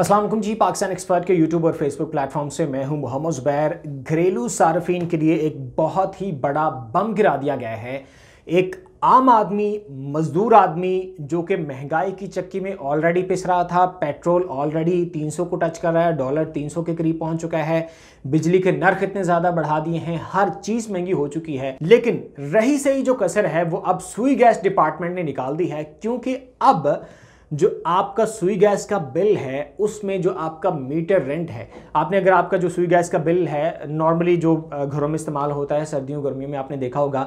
Aslam ji Pakistan expert के YouTube और Facebook platform से मैं हूं मोहम्मद जुबैर घरेलू सार्फिन के लिए एक बहुत ही बड़ा बम गिरा दिया गया है एक आम आदमी मज़दूर आदमी जो कि महंगाई की चक्की में ऑलरेडी पिस रहा था पेट्रोल ऑलरेडी 300 को टच कर रहा है डॉलर 300 के करीब पहुंच चुका है बिजली के नर्क इतने ज़्यादा बढ़ा दिए हैं हर चीज़ महंगी हो चुकी है लेकिन रही सही जो कसर है वो अब सुई गैस डिपार्टमेंट ने निकाल दी है क्योंकि अब जो आपका सुई गैस का बिल है उसमें जो आपका मीटर रेंट है आपने अगर आपका जो सुई गैस का बिल है नॉर्मली जो घरों में इस्तेमाल होता है सर्दियों गर्मियों में आपने देखा होगा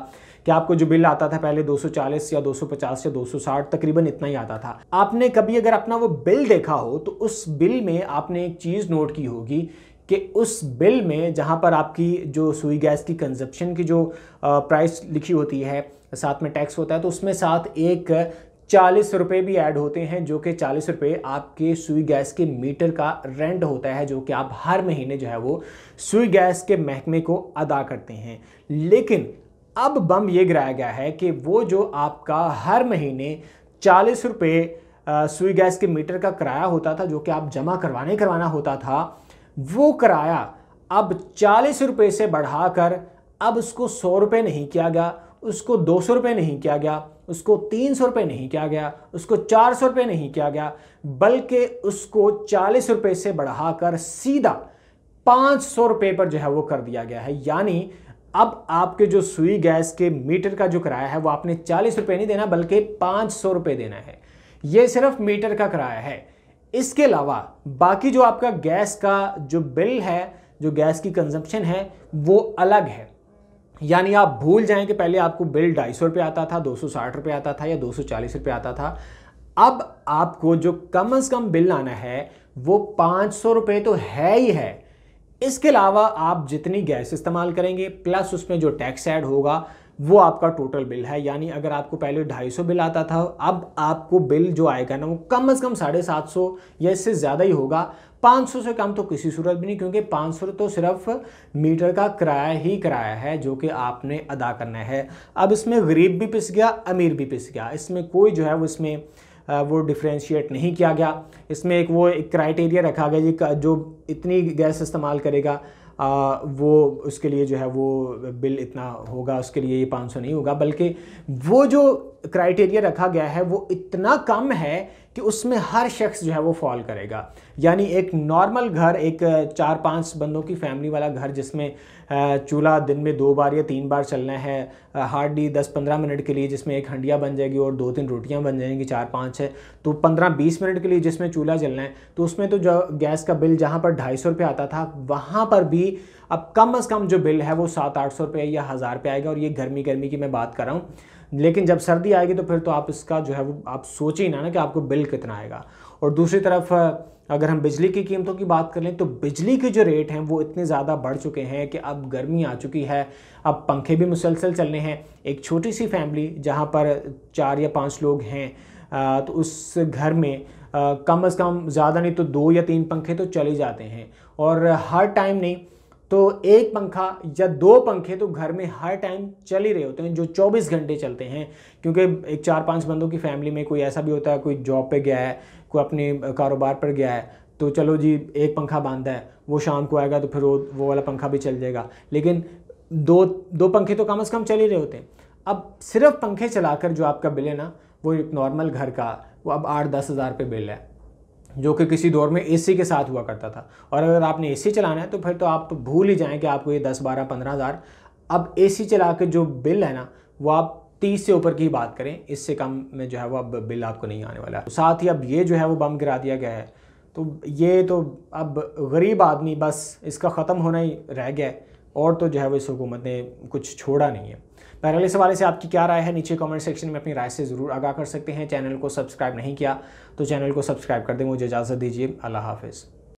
कि आपको जो बिल आता था पहले 240 या 250 या 260 तकरीबन इतना ही आता था आपने कभी अगर अपना वो बिल देखा हो तो उस बिल में आपने एक चीज़ नोट की होगी कि उस बिल में जहाँ पर आपकी जो सुई गैस की कंजप्शन की जो प्राइस लिखी होती है साथ में टैक्स होता है तो उसमें साथ एक चालीस रुपये भी ऐड होते हैं जो कि चालीस रुपये आपके सुई गैस के मीटर का रेंट होता है जो कि आप हर महीने जो है वो सुई गैस के महकमे को अदा करते हैं लेकिन अब बम ये गिराया गया है कि वो जो आपका हर महीने चालीस रुपये सुई गैस के मीटर का किराया होता था जो कि आप जमा करवाने करवाना होता था वो किराया अब चालीस रुपये से बढ़ाकर अब उसको सौ रुपये नहीं किया गया उसको दो सौ रुपये नहीं किया गया उसको तीन सौ रुपये नहीं किया गया उसको चार सौ रुपये नहीं किया गया बल्कि उसको चालीस रुपये से बढ़ाकर सीधा पाँच सौ रुपये पर जो है वो कर दिया गया है यानी अब आपके जो सुई गैस के मीटर का जो किराया है वो आपने चालीस रुपये नहीं देना बल्कि पाँच सौ रुपये देना है ये सिर्फ मीटर का किराया है इसके अलावा बाकी जो आपका गैस का जो बिल है जो गैस की कंजप्शन है वो अलग है यानी आप भूल जाएं कि पहले आपको बिल ढाई सौ रुपये आता था दो सौ साठ रुपये आता था या दो सौ चालीस रुपये आता था अब आपको जो कम अज़ कम बिल आना है वो पाँच सौ रुपये तो है ही है इसके अलावा आप जितनी गैस इस्तेमाल करेंगे प्लस उसमें जो टैक्स ऐड होगा वो आपका टोटल बिल है यानी अगर आपको पहले 250 बिल आता था अब आपको बिल जो आएगा ना वो कम से कम साढ़े सात सौ या इससे ज़्यादा ही होगा 500 से कम तो किसी सूरत भी नहीं क्योंकि 500 तो सिर्फ मीटर का किराया ही किराया है जो कि आपने अदा करना है अब इसमें गरीब भी पिस गया अमीर भी पिस गया इसमें कोई जो है वो इसमें वो डिफ्रेंशिएट नहीं किया गया इसमें एक वो एक क्राइटेरिया रखा गया जो इतनी गैस इस्तेमाल करेगा आ, वो उसके लिए जो है वो बिल इतना होगा उसके लिए ये पाँच सौ नहीं होगा बल्कि वो जो क्राइटेरिया रखा गया है वो इतना कम है कि उसमें हर शख्स जो है वो फॉल करेगा यानी एक नॉर्मल घर एक चार पांच बंदों की फैमिली वाला घर जिसमें चूल्हा दिन में दो बार या तीन बार चलना है हार्डली दस पंद्रह मिनट के लिए जिसमें एक हंडिया बन जाएगी और दो तीन रोटियां बन जाएंगी चार पाँच है तो पंद्रह बीस मिनट के लिए जिसमें चूल्हा जलना है तो उसमें तो जो गैस का बिल जहाँ पर ढाई सौ आता था वहाँ पर भी अब कम अज़ कम जो बिल है वो सात आठ सौ रुपये या हज़ार रुपये आएगा और ये गर्मी गर्मी की मैं बात कर रहा हूँ लेकिन जब सर्दी आएगी तो फिर तो आप इसका जो है वो आप ही ना ना कि आपको बिल कितना आएगा और दूसरी तरफ अगर हम बिजली की कीमतों की बात कर लें तो बिजली के जो रेट हैं वो इतने ज़्यादा बढ़ चुके हैं कि अब गर्मी आ चुकी है अब पंखे भी मुसलसल चलने हैं एक छोटी सी फैमिली जहाँ पर चार या पाँच लोग हैं तो उस घर में कम अज़ कम ज़्यादा नहीं तो दो या तीन पंखे तो चले जाते हैं और हर टाइम नहीं तो एक पंखा या दो पंखे तो घर में हर टाइम चल ही रहे होते हैं जो 24 घंटे चलते हैं क्योंकि एक चार पांच बंदों की फैमिली में कोई ऐसा भी होता है कोई जॉब पे गया है कोई अपने कारोबार पर गया है तो चलो जी एक पंखा बांधा है वो शाम को आएगा तो फिर वो वो वाला पंखा भी चल जाएगा लेकिन दो दो पंखे तो कम अज़ कम चल ही रहे होते हैं अब सिर्फ पंखे चलाकर जो आपका बिल है ना वो एक नॉर्मल घर का वो अब आठ दस हज़ार बिल है जो कि किसी दौर में एसी के साथ हुआ करता था और अगर आपने एसी चलाना है तो फिर तो आप भूल ही जाएँ कि आपको ये दस बारह पंद्रह हज़ार अब एसी चला के जो बिल है ना वो आप तीस से ऊपर की बात करें इससे कम में जो है वो अब बिल आपको नहीं आने वाला है साथ ही अब ये जो है वो बम गिरा दिया गया है तो ये तो अब गरीब आदमी बस इसका ख़त्म होना ही रह गया है और तो जो है वो इस हुकूमत ने कुछ छोड़ा नहीं है पहले इस हवाले से आपकी क्या राय है नीचे कमेंट सेक्शन में अपनी राय से ज़रूर आगाह कर सकते हैं चैनल को सब्सक्राइब नहीं किया तो चैनल को सब्सक्राइब कर दें मुझे इजाज़त दीजिए अल्लाह हाफिज़